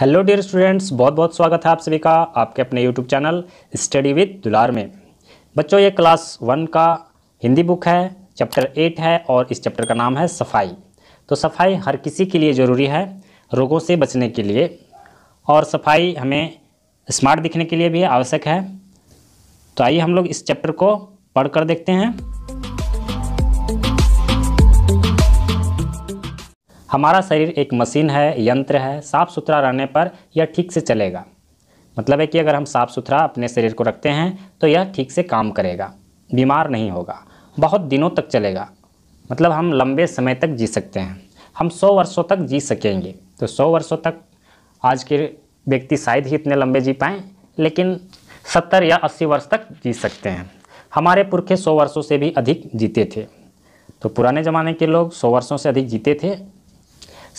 hello dear students बहुत बहुत स्वागत है आप सभी का आपके अपने यूट्यूब चैनल स्टडी विद दुलार में बच्चों ये क्लास वन का हिंदी बुक है चैप्टर एट है और इस चैप्टर का नाम है सफाई तो सफाई हर किसी के लिए ज़रूरी है रोगों से बचने के लिए और सफाई हमें स्मार्ट दिखने के लिए भी आवश्यक है तो आइए हम लोग इस चैप्टर को पढ़ कर देखते हैं हमारा शरीर एक मशीन है यंत्र है साफ़ सुथरा रहने पर यह ठीक से चलेगा मतलब है कि अगर हम साफ़ सुथरा अपने शरीर को रखते हैं तो यह ठीक से काम करेगा बीमार नहीं होगा बहुत दिनों तक चलेगा मतलब हम लंबे समय तक जी सकते हैं हम सौ वर्षों तक जी सकेंगे तो सौ वर्षों तक आज के व्यक्ति शायद ही इतने लंबे जी पाएँ लेकिन सत्तर या अस्सी वर्ष तक जी सकते हैं हमारे पुरखे सौ वर्षों से भी अधिक जीते थे तो पुराने ज़माने के लोग सौ वर्षों से अधिक जीते थे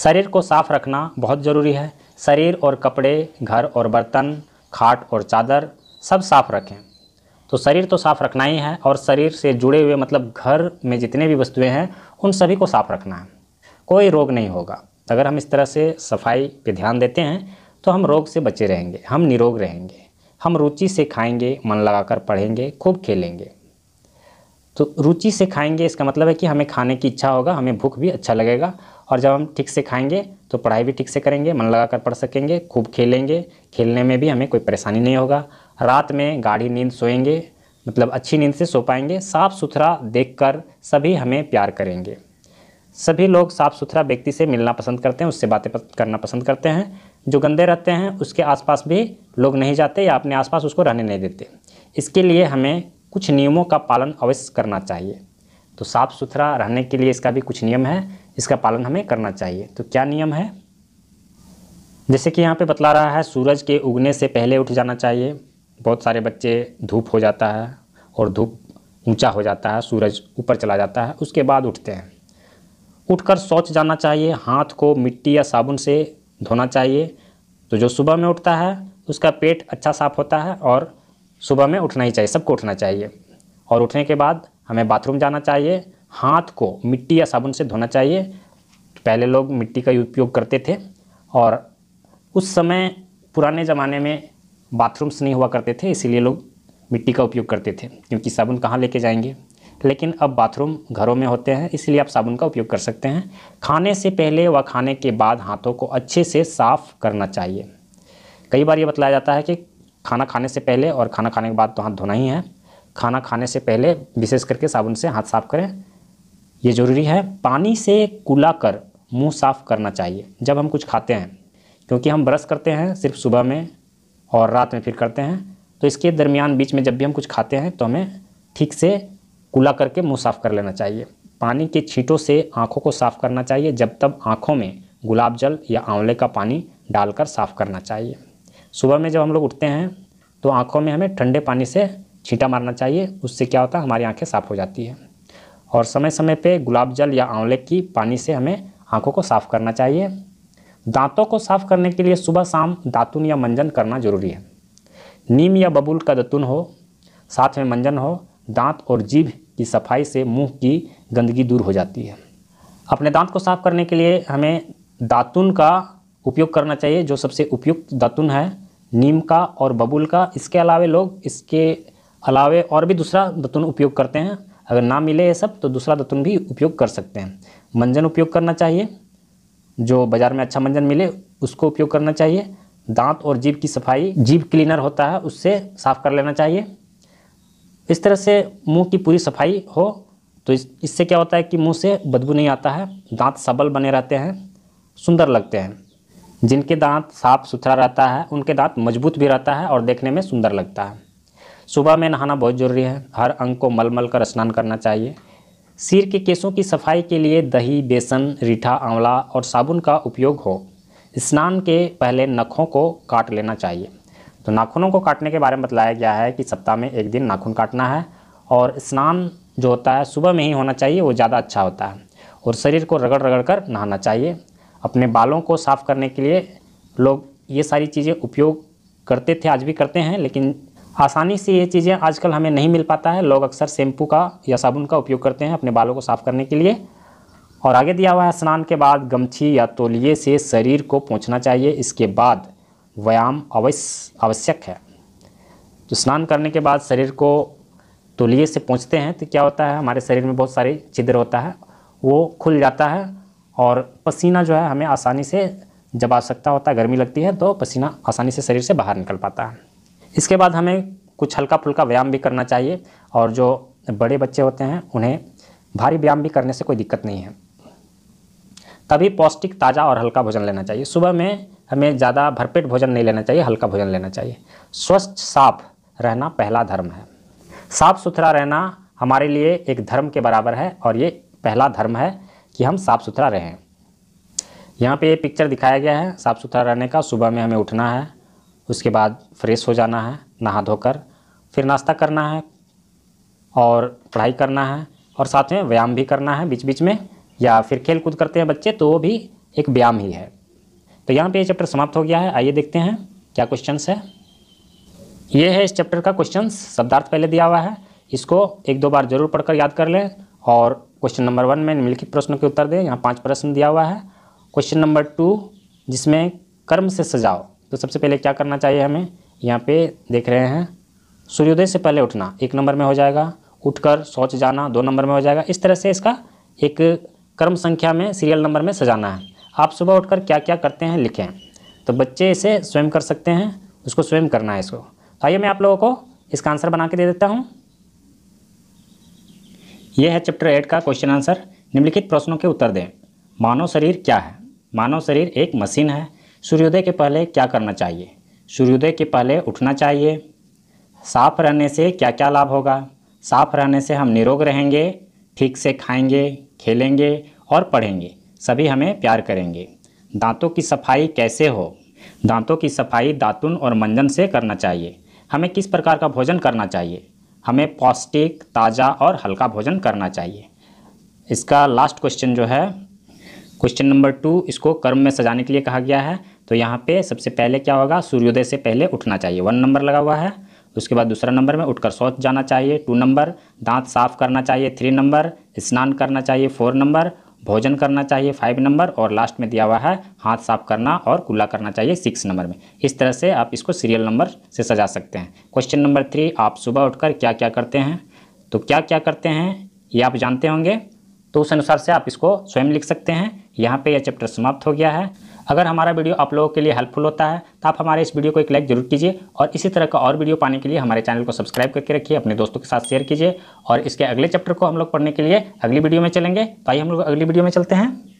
शरीर को साफ रखना बहुत ज़रूरी है शरीर और कपड़े घर और बर्तन खाट और चादर सब साफ रखें तो शरीर तो साफ रखना ही है और शरीर से जुड़े हुए मतलब घर में जितने भी वस्तुएं हैं उन सभी को साफ रखना है कोई रोग नहीं होगा अगर हम इस तरह से सफाई पे ध्यान देते हैं तो हम रोग से बचे रहेंगे हम निरोग रहेंगे हम रुचि से खाएंगे मन लगाकर पढ़ेंगे खूब खेलेंगे तो रुचि से खाएंगे इसका मतलब है कि हमें खाने की इच्छा होगा हमें भूख भी अच्छा लगेगा और जब हम ठीक से खाएंगे तो पढ़ाई भी ठीक से करेंगे मन लगा कर पढ़ सकेंगे खूब खेलेंगे खेलने में भी हमें कोई परेशानी नहीं होगा रात में गाढ़ी नींद सोएंगे मतलब अच्छी नींद से सो पाएंगे साफ़ सुथरा देखकर सभी हमें प्यार करेंगे सभी लोग साफ़ सुथरा व्यक्ति से मिलना पसंद करते हैं उससे बातें करना पसंद करते हैं जो गंदे रहते हैं उसके आसपास भी लोग नहीं जाते या अपने आसपास उसको रहने नहीं देते इसके लिए हमें कुछ नियमों का पालन अवश्य करना चाहिए तो साफ़ सुथरा रहने के लिए इसका भी कुछ नियम है इसका पालन हमें करना चाहिए तो क्या नियम है जैसे कि यहाँ पे बतला रहा है सूरज के उगने से पहले उठ जाना चाहिए बहुत सारे बच्चे धूप हो जाता है और धूप ऊंचा हो जाता है सूरज ऊपर चला जाता है उसके बाद उठते हैं उठकर शौच जाना चाहिए हाथ को मिट्टी या साबुन से धोना चाहिए तो जो सुबह में उठता है उसका पेट अच्छा साफ होता है और सुबह में उठना ही चाहिए सबको उठना चाहिए और उठने के बाद हमें बाथरूम जाना चाहिए हाथ को मिट्टी या साबुन से धोना चाहिए तो पहले लोग मिट्टी का उपयोग करते थे और उस समय पुराने ज़माने में बाथरूम्स नहीं हुआ करते थे इसीलिए लोग मिट्टी का उपयोग करते थे क्योंकि साबुन कहाँ लेके जाएंगे लेकिन अब बाथरूम घरों में होते हैं इसलिए आप साबुन का उपयोग कर सकते हैं खाने से पहले व खाने के बाद हाथों को अच्छे से साफ़ करना चाहिए कई बार ये बताया जाता है कि खाना खाने से पहले और खाना खाने के बाद तो हाथ धोना ही है खाना खाने से पहले विशेष करके साबुन से हाथ साफ़ करें ये ज़रूरी है पानी से कुला कर मुँह साफ़ करना चाहिए जब हम कुछ खाते हैं क्योंकि हम ब्रश करते हैं सिर्फ सुबह में और रात में फिर करते हैं तो इसके दरमियान बीच में जब भी हम कुछ खाते हैं तो हमें ठीक से कुला करके मुँह साफ़ कर लेना चाहिए पानी के छींटों से आँखों को साफ़ करना चाहिए जब तब आँखों में गुलाब जल या आंवले का पानी डालकर साफ़ करना चाहिए सुबह में जब हम लोग उठते हैं तो आँखों में हमें ठंडे पानी से छींटा मारना चाहिए उससे क्या होता है हमारी आँखें साफ़ हो जाती है और समय समय पे गुलाब जल या आंवले की पानी से हमें आंखों को साफ करना चाहिए दांतों को साफ करने के लिए सुबह शाम दातुन या मंजन करना जरूरी है नीम या बबूल का दतुन हो साथ में मंजन हो दांत और जीभ की सफाई से मुंह की गंदगी दूर हो जाती है अपने दांत को साफ करने के लिए हमें दातुन का उपयोग करना चाहिए जो सबसे उपयुक्त दातुन है नीम का और बबूल का इसके अलावा लोग इसके अलावे और भी दूसरा दतुन उपयोग करते हैं अगर ना मिले ये सब तो दूसरा दतुन तो भी उपयोग कर सकते हैं मंजन उपयोग करना चाहिए जो बाज़ार में अच्छा मंजन मिले उसको उपयोग करना चाहिए दांत और जीभ की सफाई जीभ क्लीनर होता है उससे साफ़ कर लेना चाहिए इस तरह से मुंह की पूरी सफाई हो तो इस इससे क्या होता है कि मुंह से बदबू नहीं आता है दांत सबल बने रहते हैं सुंदर लगते हैं जिनके दांत साफ़ सुथरा रहता है उनके दांत मजबूत भी रहता है और देखने में सुंदर लगता है सुबह में नहाना बहुत ज़रूरी है हर अंग को मल मल कर स्नान करना चाहिए सिर के केसों की सफाई के लिए दही बेसन रीठा आंवला और साबुन का उपयोग हो स्नान के पहले नखों को काट लेना चाहिए तो नाखूनों को काटने के बारे में बताया गया है कि सप्ताह में एक दिन नाखून काटना है और स्नान जो होता है सुबह में ही होना चाहिए वो ज़्यादा अच्छा होता है और शरीर को रगड़ रगड़ कर नहाना चाहिए अपने बालों को साफ़ करने के लिए लोग ये सारी चीज़ें उपयोग करते थे आज भी करते हैं लेकिन आसानी से ये चीज़ें आजकल हमें नहीं मिल पाता है लोग अक्सर शैम्पू का या साबुन का उपयोग करते हैं अपने बालों को साफ़ करने के लिए और आगे दिया हुआ है स्नान के बाद गमछी या तोलिए से शरीर को पहुँचना चाहिए इसके बाद व्यायाम अवश्य आवश्यक है तो स्नान करने के बाद शरीर को तोलिए से पहुँचते हैं तो क्या होता है हमारे शरीर में बहुत सारे छिद्र होता है वो खुल जाता है और पसीना जो है हमें आसानी से जब आवश्यकता होता है गर्मी लगती है तो पसीना आसानी से शरीर से बाहर निकल पाता है इसके बाद हमें कुछ हल्का फुल्का व्यायाम भी करना चाहिए और जो बड़े बच्चे होते हैं उन्हें भारी व्यायाम भी करने से कोई दिक्कत नहीं है तभी पौष्टिक ताज़ा और हल्का भोजन लेना चाहिए सुबह में हमें ज़्यादा भरपेट भोजन नहीं लेना चाहिए हल्का भोजन लेना चाहिए स्वस्थ साफ रहना पहला धर्म है साफ़ सुथरा रहना हमारे लिए एक धर्म के बराबर है और ये पहला धर्म है कि हम साफ़ सुथरा रहें यहाँ पे ये पिक्चर दिखाया गया है साफ़ सुथरा रहने का सुबह में हमें उठना है उसके बाद फ्रेश हो जाना है नहा धोकर फिर नाश्ता करना है और पढ़ाई करना है और साथ में व्यायाम भी करना है बीच बीच में या फिर खेल कूद करते हैं बच्चे तो वो भी एक व्यायाम ही है तो यहाँ पे ये चैप्टर समाप्त हो गया है आइए देखते हैं क्या क्वेश्चंस है ये है इस चैप्टर का क्वेश्चंस शब्दार्थ पहले दिया हुआ है इसको एक दो बार जरूर पढ़कर याद कर लें और क्वेश्चन नंबर वन में निम्नलिखित प्रश्नों के उत्तर दें यहाँ पाँच प्रश्न दिया हुआ है क्वेश्चन नंबर टू जिसमें कर्म से सजाओ तो सबसे पहले क्या करना चाहिए हमें यहाँ पे देख रहे हैं सूर्योदय से पहले उठना एक नंबर में हो जाएगा उठकर शौच जाना दो नंबर में हो जाएगा इस तरह से इसका एक क्रम संख्या में सीरियल नंबर में सजाना है आप सुबह उठकर क्या क्या करते हैं लिखें तो बच्चे इसे स्वयं कर सकते हैं उसको स्वयं करना है इसको तो आइए मैं आप लोगों को इसका आंसर बना के दे देता हूँ यह है चैप्टर एट का क्वेश्चन आंसर निम्नलिखित प्रश्नों के उत्तर दें मानव शरीर क्या है मानव शरीर एक मशीन है सूर्योदय के पहले क्या करना चाहिए सूर्योदय के पहले उठना चाहिए साफ रहने से क्या क्या लाभ होगा साफ रहने से हम निरोग रहेंगे ठीक से खाएंगे खेलेंगे और पढ़ेंगे सभी हमें प्यार करेंगे दांतों की सफाई कैसे हो दांतों की सफाई दातुन और मंजन से करना चाहिए हमें किस प्रकार का भोजन करना चाहिए हमें पौष्टिक ताज़ा और हल्का भोजन करना चाहिए इसका लास्ट क्वेश्चन जो है क्वेश्चन नंबर टू इसको कर्म में सजाने के लिए कहा गया है तो यहाँ पे सबसे पहले क्या होगा सूर्योदय से पहले उठना चाहिए वन नंबर लगा हुआ है उसके बाद दूसरा नंबर में उठकर शौच जाना चाहिए टू नंबर दांत साफ करना चाहिए थ्री नंबर स्नान करना चाहिए फोर नंबर भोजन करना चाहिए फाइव नंबर और लास्ट में दिया हुआ है हाथ साफ करना और कुल्ला करना चाहिए सिक्स नंबर में इस तरह से आप इसको सीरियल नंबर से सजा सकते हैं क्वेश्चन नंबर थ्री आप सुबह उठकर क्या क्या करते हैं तो क्या क्या करते हैं ये आप जानते होंगे तो उस अनुसार से आप इसको स्वयं लिख सकते हैं यहाँ पे यह चैप्टर समाप्त हो गया है अगर हमारा वीडियो आप लोगों के लिए हेल्पफुल होता है तो आप हमारे इस वीडियो को एक लाइक जरूर कीजिए और इसी तरह का और वीडियो पाने के लिए हमारे चैनल को सब्सक्राइब करके रखिए अपने दोस्तों के साथ शेयर कीजिए और इसके अगले चैप्टर को हम लोग पढ़ने के लिए अगली वीडियो में चलेंगे तो आइए हम लोग अगली वीडियो में चलते हैं